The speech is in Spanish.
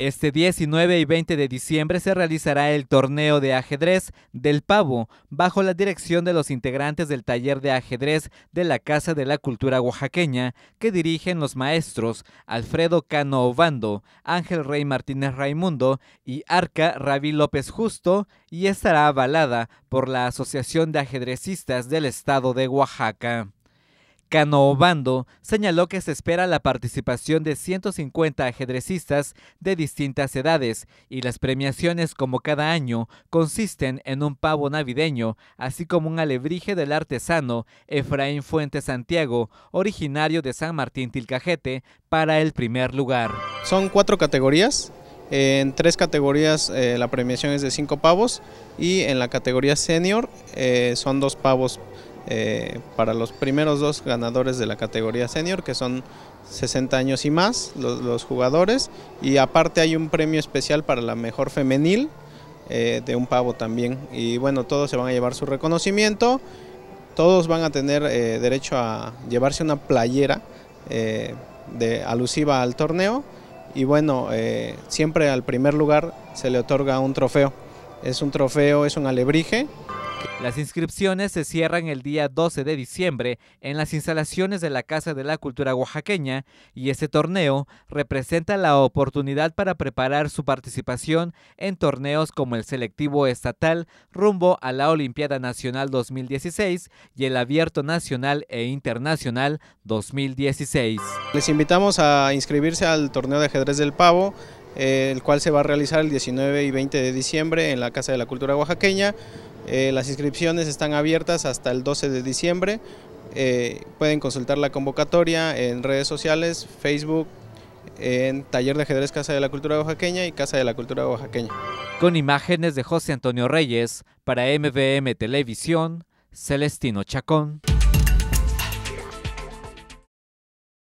Este 19 y 20 de diciembre se realizará el torneo de ajedrez del pavo bajo la dirección de los integrantes del taller de ajedrez de la Casa de la Cultura Oaxaqueña que dirigen los maestros Alfredo Cano Obando, Ángel Rey Martínez Raimundo y Arca Ravi López Justo y estará avalada por la Asociación de Ajedrecistas del Estado de Oaxaca. Canovando señaló que se espera la participación de 150 ajedrecistas de distintas edades y las premiaciones como cada año consisten en un pavo navideño, así como un alebrije del artesano Efraín Fuentes Santiago, originario de San Martín Tilcajete, para el primer lugar. Son cuatro categorías. En tres categorías eh, la premiación es de cinco pavos y en la categoría senior eh, son dos pavos eh, para los primeros dos ganadores de la categoría senior, que son 60 años y más los, jugadores, y aparte hay un premio especial para la mejor femenil eh, de un pavo también. Y bueno, todos se van a llevar su reconocimiento, todos van a tener eh, derecho a llevarse una playera de, alusiva al torneo, y bueno, siempre al primer lugar se le otorga un trofeo. Es un trofeo, es un alebrije las inscripciones se cierran el día 12 de diciembre en las instalaciones de la Casa de la Cultura Oaxaqueña y este torneo representa la oportunidad para preparar su participación en torneos como el selectivo estatal rumbo a la Olimpiada Nacional 2016 y el Abierto Nacional e Internacional 2016. Les invitamos a inscribirse al torneo de ajedrez del pavo eh, el cual se va a realizar el 19 y 20 de diciembre en la Casa de la Cultura Oaxaqueña. Eh, las inscripciones están abiertas hasta el 12 de diciembre. Eh, pueden consultar la convocatoria en redes sociales, Facebook, en Taller de Ajedrez Casa de la Cultura Oaxaqueña y Casa de la Cultura Oaxaqueña. Con imágenes de José Antonio Reyes, para MVM Televisión, Celestino Chacón.